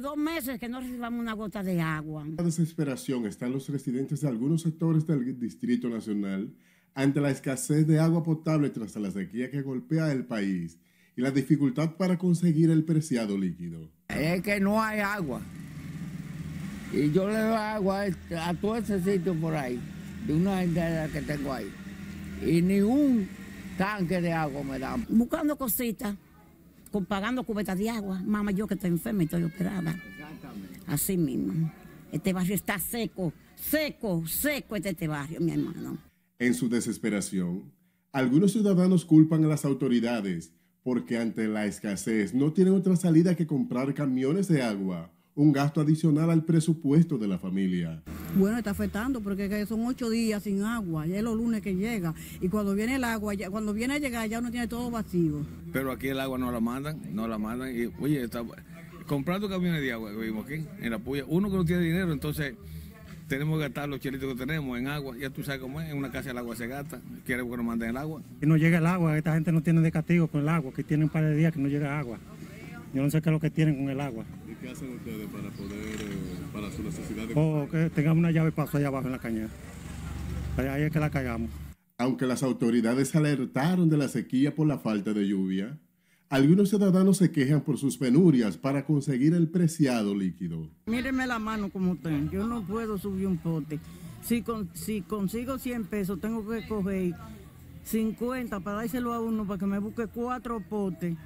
dos meses que no recibamos una gota de agua. La desesperación están los residentes de algunos sectores del Distrito Nacional ante la escasez de agua potable tras la sequía que golpea el país y la dificultad para conseguir el preciado líquido. Es que no hay agua. Y yo le doy agua a, este, todo ese sitio por ahí, de una entrada que tengo ahí. Y ni un tanque de agua me da. Buscando cositas con, pagando cubetas de agua. Mamá, yo que estoy enferma y estoy operada. Así mismo. Este barrio está seco, seco, seco este, este barrio, mi hermano. En su desesperación, algunos ciudadanos culpan a las autoridades porque ante la escasez no tienen otra salida que comprar camiones de agua un gasto adicional al presupuesto de la familia. Bueno, está afectando porque son ocho días sin agua, ya es los lunes que llega y cuando viene el agua, cuando viene a llegar ya uno tiene todo vacío. Pero aquí el agua no la mandan, no la mandan y oye, está comprando camiones de agua que vimos aquí en la puya, uno que no tiene dinero, entonces tenemos que gastar los chelitos que tenemos en agua. Ya tú sabes cómo es, en una casa el agua se gasta, quiere que nos manden el agua. Y no llega el agua, esta gente no tiene de castigo con el agua, que tiene un par de días que no llega agua. Yo no sé qué es lo que tienen con el agua. ¿Y qué hacen ustedes para poder, eh, para su necesidad de... O oh, que tengamos una llave paso allá abajo en la cañada. Ahí es que la cagamos. Aunque las autoridades alertaron de la sequía por la falta de lluvia, algunos ciudadanos se quejan por sus penurias para conseguir el preciado líquido. Míreme la mano como tengo. Yo no puedo subir un pote. Si, si consigo 100 pesos, tengo que coger 50 para dárselo a uno para que me busque cuatro potes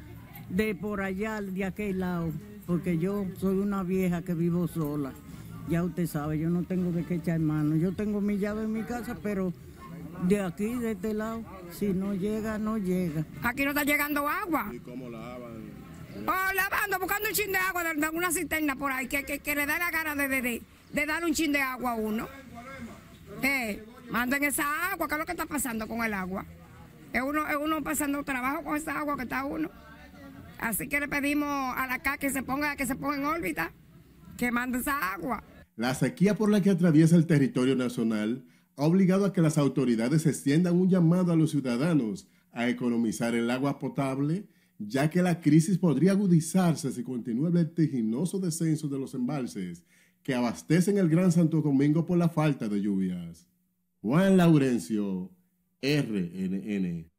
de por allá, de aquel lado, porque yo soy una vieja que vivo sola. Ya usted sabe, yo no tengo de qué echar mano. Yo tengo mi llave en mi casa, pero de aquí, de este lado, si no llega, no llega. Aquí no está llegando agua. ¿Y cómo lavan? Oh, lavando, buscando un chin de agua de, una cisterna por ahí, que, que, que le da la gana de, de, de darle un chin de agua a uno. Eh, manden esa agua, ¿qué es lo que está pasando con el agua? Es uno, es uno pasando trabajo con esa agua que está uno. Así que le pedimos a la CA que se ponga, que se ponga en órbita, que mande esa agua. La sequía por la que atraviesa el territorio nacional ha obligado a que las autoridades extiendan un llamado a los ciudadanos a economizar el agua potable, ya que la crisis podría agudizarse si continúa el vertiginoso descenso de los embalses que abastecen el Gran Santo Domingo por la falta de lluvias. Juan Laurencio, RNN.